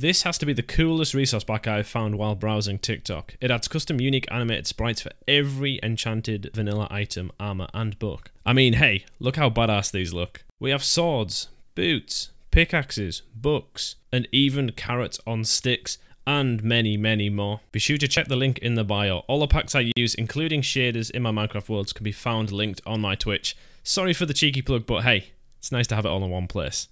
This has to be the coolest resource pack I've found while browsing TikTok. It adds custom unique animated sprites for every enchanted vanilla item, armor, and book. I mean, hey, look how badass these look. We have swords, boots, pickaxes, books, and even carrots on sticks and many, many more. Be sure to check the link in the bio. All the packs I use, including shaders in my Minecraft worlds, can be found linked on my Twitch. Sorry for the cheeky plug, but hey, it's nice to have it all in one place.